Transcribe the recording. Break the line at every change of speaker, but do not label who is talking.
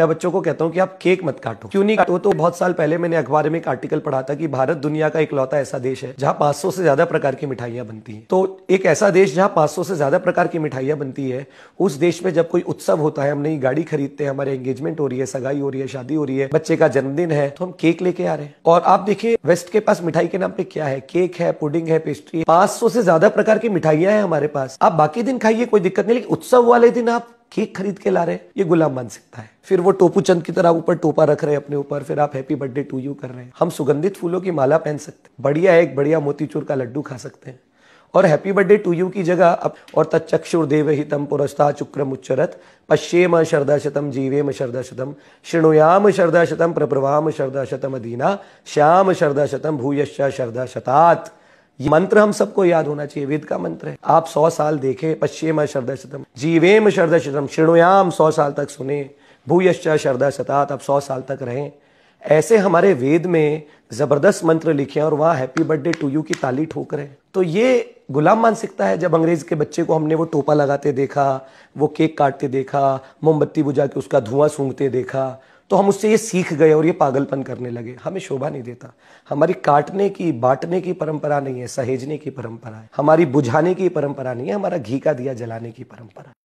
मैं बच्चों को कहता हूँ कि आप केक मत काटो क्यों नहीं काटो तो बहुत साल पहले मैंने अखबार में एक आर्टिकल पढ़ा था कि भारत दुनिया का इकलौता ऐसा देश है जहाँ 500 से ज्यादा प्रकार की मिठाइयाँ बनती हैं तो एक ऐसा देश जहाँ 500 से ज्यादा प्रकार की मिठाइयाँ बनती है उस देश में जब कोई उत्सव होता है हम नई गाड़ी खरीदते हैं हमारे एंगेजमेंट हो रही है सगाई हो रही है शादी हो रही है बच्चे का जन्मदिन है तो हम केक लेके आ रहे हैं और आप देखिए वेस्ट के पास मिठाई के नाम पे क्या है केक है पुडिंग है पेस्ट्री है पांच से ज्यादा प्रकार की मिठाइयां हैं हमारे पास आप बाकी दिन खाइए कोई दिक्कत नहीं लेकिन उत्सव वाले दिन आप केक खरीद के ला रहे ये गुलाम बन सकता है फिर वो टोपू चंद की तरह ऊपर टोपा रख रहे हैं अपने ऊपर फिर आप हैप्पी बर्थडे टू यू कर रहे हैं हम सुगंधित फूलों की माला पहन सकते हैं बढ़िया एक बढ़िया मोतीचूर का लड्डू खा सकते हैं और हैप्पी बर्थडे टू यू की जगह अब और तत्चक्षुर्देव हितम पुरस्ता चुक्रम उच्चरत पश्येम शतम जीवेम शरदा शृणुयाम प्रभ्रवाम शरदा शतम अधीना श्याम शरदाशतम भूयश्च शतात् ये मंत्र हम सबको याद होना चाहिए वेद का मंत्र है आप सौ साल देखे पश्चिम श्रद्धा शतम जीवेम श्रद्धा शतम श्रेणुयाम सौ साल तक सुने भूयश्चा श्रद्धा शतात आप सौ साल तक रहें ऐसे हमारे वेद में जबरदस्त मंत्र लिखे हैं और वहाँ हैप्पी बर्थडे टू यू की ताली ठोक रहे तो ये गुलाम मानसिकता है जब अंग्रेज के बच्चे को हमने वो टोपा लगाते देखा वो केक काटते देखा मोमबत्ती बुझा के उसका धुआं सूंघते देखा तो हम उससे ये सीख गए और ये पागलपन करने लगे हमें शोभा नहीं देता हमारी काटने की बांटने की परंपरा नहीं है सहेजने की परंपरा है हमारी बुझाने की परंपरा नहीं है हमारा घी का दिया जलाने की परंपरा